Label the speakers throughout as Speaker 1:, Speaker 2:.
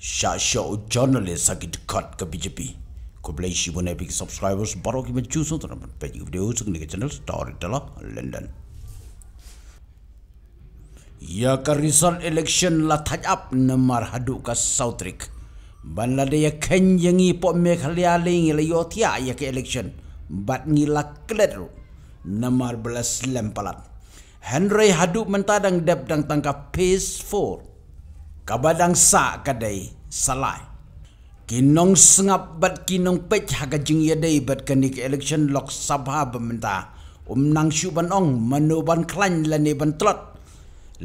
Speaker 1: Shasha o journalist sakit cut ke BJP. Kau beli sih bukan epic subscribers baru kita cuci so tuan pun pergi video untuk ni channel story telah London. Ya ke result election la touch up nemar hadu ke Southrick. Banla de ya ken yang ipo me khalia ling la yotia ya ke election. Bat ni la kledru nemar belas lempalan. Henry hadu mentadang dep dang tangkap pace 4 kabadang sa kadai salai. Kinong sengap bat kinong pej haga jing yadai bat kanik election lok sabha bementa umnang syuban ong manuban klan lani bantrot.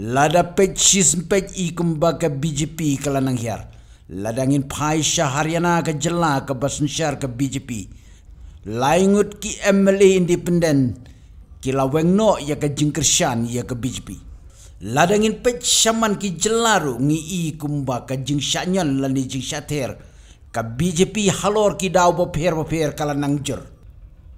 Speaker 1: Lada pej sism pej ikum baka BGP kalanang hiar. Ladangin pai syahariana ke jela ke basun syar ke BGP. Laingut ki MLA independen kila wengno ya ke jingkersian ya ke BGP. Ladangin pet syaman ki jelaru ngi i kumba ka jing syanyan la ni jing syater. Ka BJP halor ki dau bo pher bo pher kala nang jur.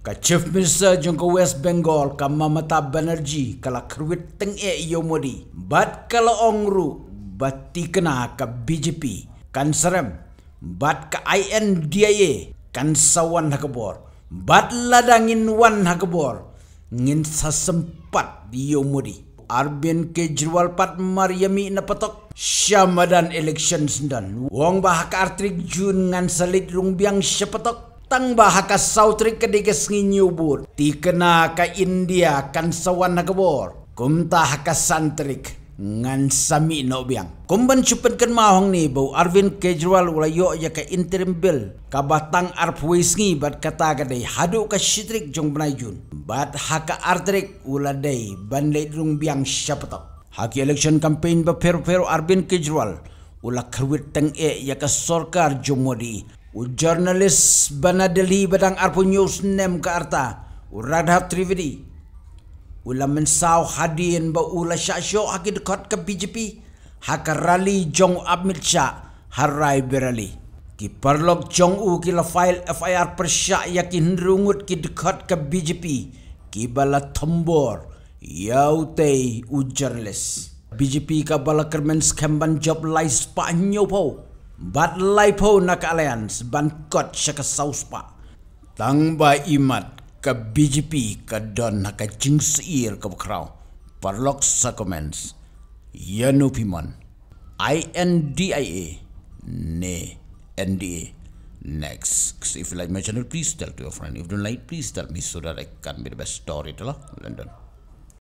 Speaker 1: Ka Chief Minister jung ka West Bengal ka Mamata Banerjee kala kruit teng e iyo modi. Bat kala ongru bati kena ka BJP. Kan serem. Bat ka INDIA kan sawan hakebor. Bat ladangin wan hakebor. Ngin sasempat diyo modi. Arvind Kejriwal pat Maryami na patok Syamadan election sendan Wong bahaka artrik jun ngan salit lungbiang siya patok Tang bahaka sautri kadiga sengi nyubur Tikena ka India kan sawan kebor Kumta haka santrik ngan sami no biang. Kumban cupen ken mahong ni bau Arvin Kejriwal ulai ya ke interim bill ka batang arp wisngi bat kata kadai hadu ke sitrik jong benai jun. Bat haka artrik uladei ban leidrung biang syapatok. Haki election campaign ba peru peru Arvin Kejriwal ula kerwit teng e ya ke sorkar jomodi. modi. U jurnalis banadeli badang Arpu news nem ka arta. Uradha Trivedi. Radha Trivedi. Ula mensau hadin ba ula syaksyo haki dekat ke BJP. Haka rali jong Amir Syak harai berali. Ki perlok jong u kila fail FIR persyak yakin hendrungut ki dekat ke BJP. Ki bala tembor yau tei u jurnalis. BJP ka bala kermen skemban job lai sepak nyopo. Bat lai po nak alians ban kot syaka sauspa. Tang ba imat ka BGP ka don na ka jing sir ka bakraw parlok sa comments yanu piman INDIA ne NDA next if you like my channel please tell to your friend if you don't like please tell me so that I can be the best story to London.